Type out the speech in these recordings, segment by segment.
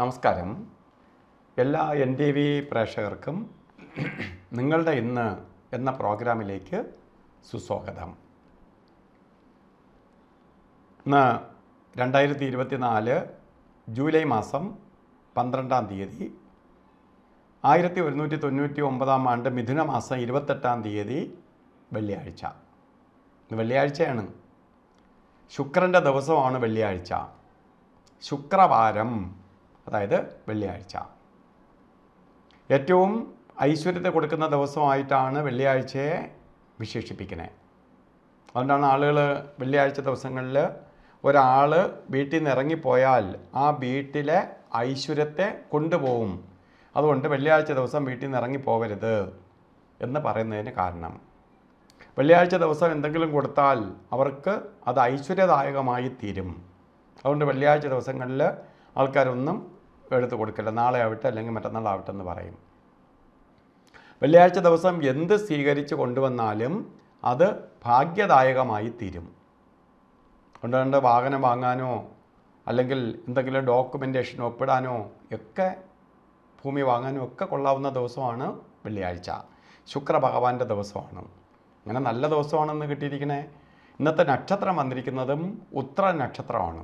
നമസ്കാരം എല്ലാ N T V പ്രേക്ഷകർക്കും നിങ്ങളുടെ ഇന്ന് എന്ന പ്രോഗ്രാമിലേക്ക് സുസ്വാഗതം ഇന്ന് രണ്ടായിരത്തി ഇരുപത്തിനാല് ജൂലൈ മാസം പന്ത്രണ്ടാം തീയതി ആയിരത്തി ഒരുന്നൂറ്റി തൊണ്ണൂറ്റി ഒമ്പതാം ആണ്ട് മിഥുന മാസം ഇരുപത്തെട്ടാം തീയതി വെള്ളിയാഴ്ച വെള്ളിയാഴ്ചയാണ് ശുക്രൻ്റെ ദിവസമാണ് വെള്ളിയാഴ്ച ശുക്രവാരം അതായത് വെള്ളിയാഴ്ച ഏറ്റവും ഐശ്വര്യത്തെ കൊടുക്കുന്ന ദിവസമായിട്ടാണ് വെള്ളിയാഴ്ചയെ വിശേഷിപ്പിക്കുന്നത് അതുകൊണ്ടാണ് ആളുകൾ വെള്ളിയാഴ്ച ദിവസങ്ങളിൽ ഒരാൾ വീട്ടിൽ നിന്ന് ഇറങ്ങിപ്പോയാൽ ആ വീട്ടിലെ ഐശ്വര്യത്തെ കൊണ്ടുപോകും അതുകൊണ്ട് വെള്ളിയാഴ്ച ദിവസം വീട്ടിൽ നിന്ന് ഇറങ്ങിപ്പോകരുത് എന്ന് പറയുന്നതിന് കാരണം വെള്ളിയാഴ്ച ദിവസം എന്തെങ്കിലും കൊടുത്താൽ അവർക്ക് അത് ഐശ്വര്യദായകമായി തീരും അതുകൊണ്ട് വെള്ളിയാഴ്ച ദിവസങ്ങളിൽ ആൾക്കാരൊന്നും എടുത്തു കൊടുക്കില്ല നാളെ ആവട്ടെ അല്ലെങ്കിൽ ആവട്ടെ എന്ന് പറയും വെള്ളിയാഴ്ച ദിവസം എന്ത് സ്വീകരിച്ച് കൊണ്ടുവന്നാലും അത് ഭാഗ്യദായകമായി തീരും കൊണ്ടുകൊണ്ട് വാഹനം വാങ്ങാനോ അല്ലെങ്കിൽ എന്തെങ്കിലും ഡോക്യുമെൻറ്റേഷൻ ഒപ്പിടാനോ ഒക്കെ ഭൂമി വാങ്ങാനോ ഒക്കെ കൊള്ളാവുന്ന ദിവസമാണ് വെള്ളിയാഴ്ച ശുക്രഭഗവാന്റെ ദിവസമാണ് അങ്ങനെ നല്ല ദിവസമാണെന്ന് കിട്ടിയിരിക്കണേ ഇന്നത്തെ നക്ഷത്രം വന്നിരിക്കുന്നതും ഉത്ര നക്ഷത്രമാണ്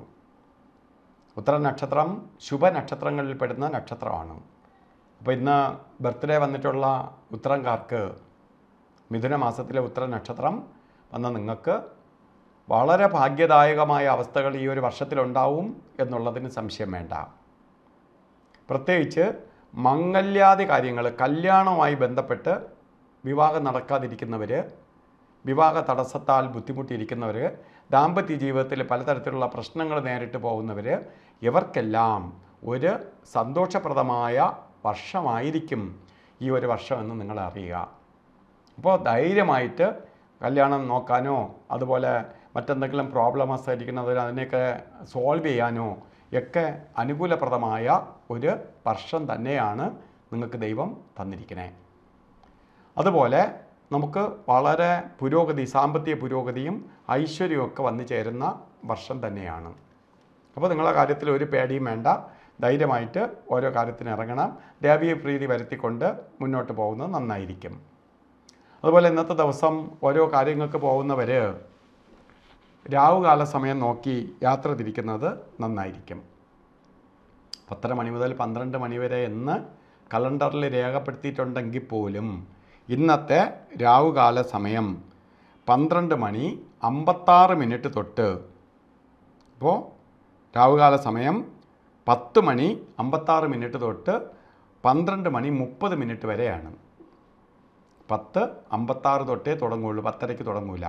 ഉത്തരനക്ഷത്രം ശുഭനക്ഷത്രങ്ങളിൽ പെടുന്ന നക്ഷത്രമാണ് അപ്പോൾ ഇന്ന് ബർത്ത്ഡേ വന്നിട്ടുള്ള ഉത്തരംകാർക്ക് മിഥുന മാസത്തിലെ ഉത്തര നക്ഷത്രം വന്ന നിങ്ങൾക്ക് വളരെ ഭാഗ്യദായകമായ അവസ്ഥകൾ ഈ ഒരു വർഷത്തിലുണ്ടാവും എന്നുള്ളതിന് സംശയം വേണ്ട പ്രത്യേകിച്ച് മംഗല്യാദി കാര്യങ്ങൾ കല്യാണവുമായി ബന്ധപ്പെട്ട് വിവാഹം നടക്കാതിരിക്കുന്നവർ വിവാഹ തടസ്സത്താൽ ബുദ്ധിമുട്ടിയിരിക്കുന്നവർ ദാമ്പത്യ ജീവിതത്തിൽ പലതരത്തിലുള്ള പ്രശ്നങ്ങൾ നേരിട്ട് പോകുന്നവർ ഇവർക്കെല്ലാം ഒരു സന്തോഷപ്രദമായ വർഷമായിരിക്കും ഈ ഒരു വർഷമെന്ന് നിങ്ങൾ അറിയുക അപ്പോൾ ധൈര്യമായിട്ട് കല്യാണം നോക്കാനോ അതുപോലെ മറ്റെന്തെങ്കിലും പ്രോബ്ലംസ് ഇരിക്കുന്നതിൽ അതിനെയൊക്കെ സോൾവ് ചെയ്യാനോ ഒക്കെ അനുകൂലപ്രദമായ ഒരു വർഷം തന്നെയാണ് നിങ്ങൾക്ക് ദൈവം തന്നിരിക്കുന്നത് അതുപോലെ നമുക്ക് വളരെ പുരോഗതി സാമ്പത്തിക പുരോഗതിയും ഐശ്വര്യമൊക്കെ വന്നു ചേരുന്ന വർഷം തന്നെയാണ് അപ്പോൾ നിങ്ങളുടെ കാര്യത്തിൽ ഒരു പേടിയും വേണ്ട ധൈര്യമായിട്ട് ഓരോ കാര്യത്തിന് ഇറങ്ങണം ദേവീയ പ്രീതി വരുത്തിക്കൊണ്ട് മുന്നോട്ട് പോകുന്നത് നന്നായിരിക്കും അതുപോലെ ഇന്നത്തെ ദിവസം ഓരോ കാര്യങ്ങൾക്ക് പോകുന്നവർ രാവുകാല സമയം നോക്കി യാത്ര തിരിക്കുന്നത് നന്നായിരിക്കും പത്തര മണി മുതൽ പന്ത്രണ്ട് മണി വരെ എന്ന് കലണ്ടറിൽ രേഖപ്പെടുത്തിയിട്ടുണ്ടെങ്കിൽ പോലും ഇന്നത്തെ രാവുകാല സമയം പന്ത്രണ്ട് മണി അമ്പത്താറ് മിനിറ്റ് തൊട്ട് അപ്പോൾ രാവുകാല സമയം പത്ത് മണി അമ്പത്താറ് മിനിറ്റ് തൊട്ട് പന്ത്രണ്ട് മണി മുപ്പത് മിനിറ്റ് വരെയാണ് പത്ത് അമ്പത്താറ് തൊട്ടേ തുടങ്ങുകയുള്ളൂ പത്തരയ്ക്ക് തുടങ്ങൂല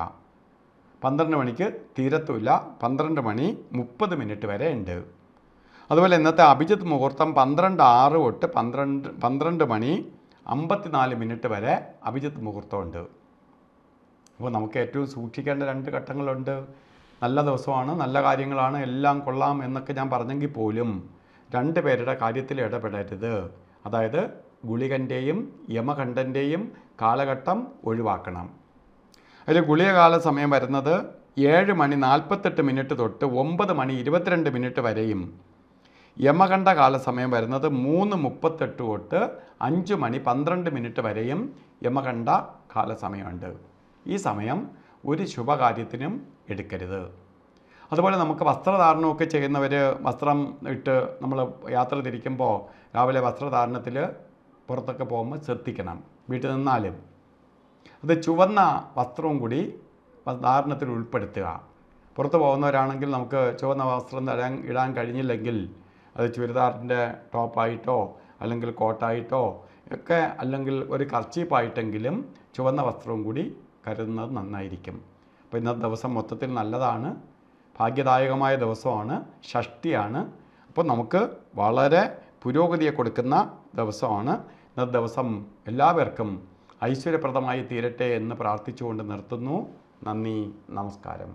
പന്ത്രണ്ട് മണിക്ക് തീരത്തുമില്ല പന്ത്രണ്ട് മണി മുപ്പത് മിനിറ്റ് വരെ ഉണ്ട് അതുപോലെ ഇന്നത്തെ അഭിജിത്ത് മുഹൂർത്തം പന്ത്രണ്ട് ആറ് തൊട്ട് പന്ത്രണ്ട് പന്ത്രണ്ട് മണി അമ്പത്തിനാല് മിനിറ്റ് വരെ അഭിജിത്ത് മുഹൂർത്തമുണ്ട് അപ്പോൾ നമുക്ക് ഏറ്റവും സൂക്ഷിക്കേണ്ട രണ്ട് ഘട്ടങ്ങളുണ്ട് നല്ല ദിവസമാണ് നല്ല കാര്യങ്ങളാണ് എല്ലാം കൊള്ളാം എന്നൊക്കെ ഞാൻ പറഞ്ഞെങ്കിൽ പോലും രണ്ട് പേരുടെ കാര്യത്തിൽ ഇടപെടരുത് അതായത് ഗുളികൻ്റെയും യമഖണ്ഠൻ്റെയും കാലഘട്ടം ഒഴിവാക്കണം അതിൽ ഗുളികകാല സമയം വരുന്നത് ഏഴ് മണി നാൽപ്പത്തെട്ട് മിനിറ്റ് തൊട്ട് ഒമ്പത് മണി ഇരുപത്തിരണ്ട് മിനിറ്റ് വരെയും യമകണ്ഠ കാലസമയം വരുന്നത് മൂന്ന് മുപ്പത്തെട്ട് തൊട്ട് അഞ്ച് മണി പന്ത്രണ്ട് മിനിറ്റ് വരെയും യമകണ്ഠ കാലസമയമുണ്ട് ഈ സമയം ഒരു ശുഭകാര്യത്തിനും എടുക്കരുത് അതുപോലെ നമുക്ക് വസ്ത്രധാരണമൊക്കെ ചെയ്യുന്നവർ വസ്ത്രം ഇട്ട് നമ്മൾ യാത്ര തിരിക്കുമ്പോൾ രാവിലെ വസ്ത്രധാരണത്തിൽ പുറത്തൊക്കെ പോകുമ്പോൾ ശ്രദ്ധിക്കണം വീട്ടിൽ നിന്നാലും അത് ചുവന്ന വസ്ത്രവും കൂടി ധാരണത്തിൽ ഉൾപ്പെടുത്തുക പുറത്ത് പോകുന്നവരാണെങ്കിൽ നമുക്ക് ചുവന്ന വസ്ത്രം തരാൻ ഇടാൻ കഴിഞ്ഞില്ലെങ്കിൽ അത് ചുരിദാറിൻ്റെ ടോപ്പായിട്ടോ അല്ലെങ്കിൽ കോട്ടായിട്ടോ ഒക്കെ അല്ലെങ്കിൽ ഒരു കർച്ചീപ്പായിട്ടെങ്കിലും ചുവന്ന വസ്ത്രവും കൂടി കരുതുന്നത് നന്നായിരിക്കും അപ്പോൾ ഇന്നത്തെ ദിവസം മൊത്തത്തിൽ നല്ലതാണ് ഭാഗ്യദായകമായ ദിവസമാണ് ഷഷ്ടിയാണ് അപ്പോൾ നമുക്ക് വളരെ പുരോഗതിയെ കൊടുക്കുന്ന ദിവസമാണ് ഇന്നത്തെ ദിവസം എല്ലാവർക്കും ഐശ്വര്യപ്രദമായി തീരട്ടെ എന്ന് പ്രാർത്ഥിച്ചുകൊണ്ട് നിർത്തുന്നു നന്ദി നമസ്കാരം